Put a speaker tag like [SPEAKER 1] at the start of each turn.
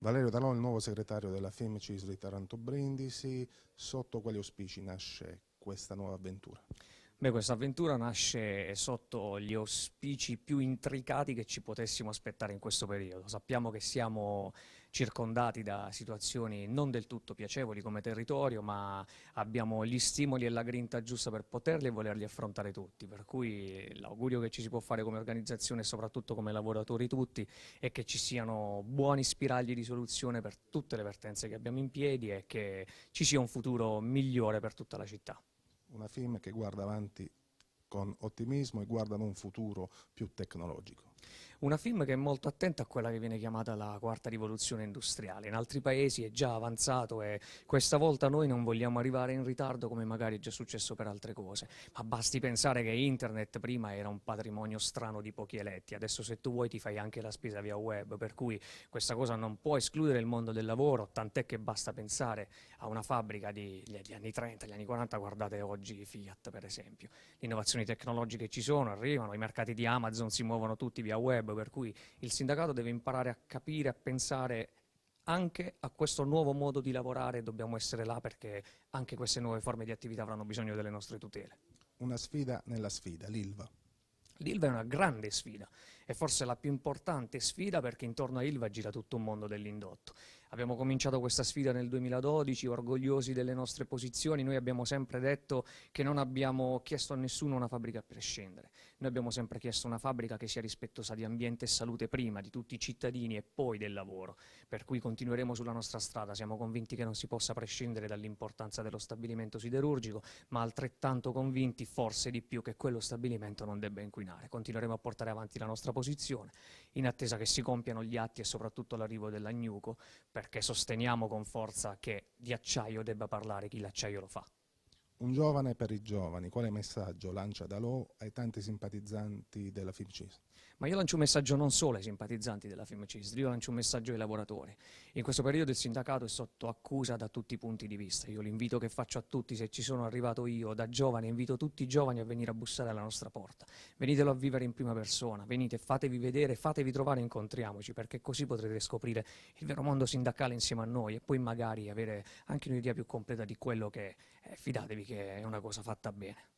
[SPEAKER 1] Valerio Talò, il nuovo segretario della FEMCIS di Taranto Brindisi, sotto quali auspici nasce questa nuova avventura?
[SPEAKER 2] Beh, questa avventura nasce sotto gli auspici più intricati che ci potessimo aspettare in questo periodo. Sappiamo che siamo circondati da situazioni non del tutto piacevoli come territorio, ma abbiamo gli stimoli e la grinta giusta per poterli e volerli affrontare tutti. Per cui l'augurio che ci si può fare come organizzazione e soprattutto come lavoratori tutti è che ci siano buoni spiragli di soluzione per tutte le vertenze che abbiamo in piedi e che ci sia un futuro migliore per tutta la città
[SPEAKER 1] una FIM che guarda avanti con ottimismo e guarda ad un futuro più tecnologico.
[SPEAKER 2] Una film che è molto attenta a quella che viene chiamata la quarta rivoluzione industriale. In altri paesi è già avanzato e questa volta noi non vogliamo arrivare in ritardo come magari è già successo per altre cose. Ma basti pensare che internet prima era un patrimonio strano di pochi eletti, adesso se tu vuoi ti fai anche la spesa via web, per cui questa cosa non può escludere il mondo del lavoro, tant'è che basta pensare a una fabbrica degli anni 30, degli anni 40, guardate oggi Fiat per esempio. Le innovazioni tecnologiche ci sono, arrivano, i mercati di Amazon si muovono tutti via via web, per cui il sindacato deve imparare a capire, a pensare anche a questo nuovo modo di lavorare, dobbiamo essere là perché anche queste nuove forme di attività avranno bisogno delle nostre tutele.
[SPEAKER 1] Una sfida nella sfida, l'ILVA.
[SPEAKER 2] L'ILVA è una grande sfida è forse la più importante sfida perché intorno a Ilva gira tutto un mondo dell'indotto. Abbiamo cominciato questa sfida nel 2012, orgogliosi delle nostre posizioni, noi abbiamo sempre detto che non abbiamo chiesto a nessuno una fabbrica a prescindere, noi abbiamo sempre chiesto una fabbrica che sia rispettosa di ambiente e salute prima, di tutti i cittadini e poi del lavoro, per cui continueremo sulla nostra strada, siamo convinti che non si possa prescindere dall'importanza dello stabilimento siderurgico, ma altrettanto convinti, forse di più, che quello stabilimento non debba inquinare, continueremo a portare avanti la nostra posizione posizione, in attesa che si compiano gli atti e soprattutto l'arrivo dell'agnuco, perché sosteniamo con forza che di acciaio debba parlare chi l'acciaio lo fa.
[SPEAKER 1] Un giovane per i giovani, quale messaggio lancia Dalò ai tanti simpatizzanti della FIMCIS? Ma io lancio un messaggio non solo ai simpatizzanti della FIMCIS, io lancio un messaggio ai
[SPEAKER 2] lavoratori. In questo periodo il sindacato è sotto accusa da tutti i punti di vista. Io l'invito che faccio a tutti, se ci sono arrivato io da giovane, invito tutti i giovani a venire a bussare alla nostra porta. Venitelo a vivere in prima persona, venite, fatevi vedere, fatevi trovare, incontriamoci, perché così potrete scoprire il vero mondo sindacale insieme a noi e poi magari avere anche un'idea più completa di quello che è. Fidatevi che è una cosa fatta bene.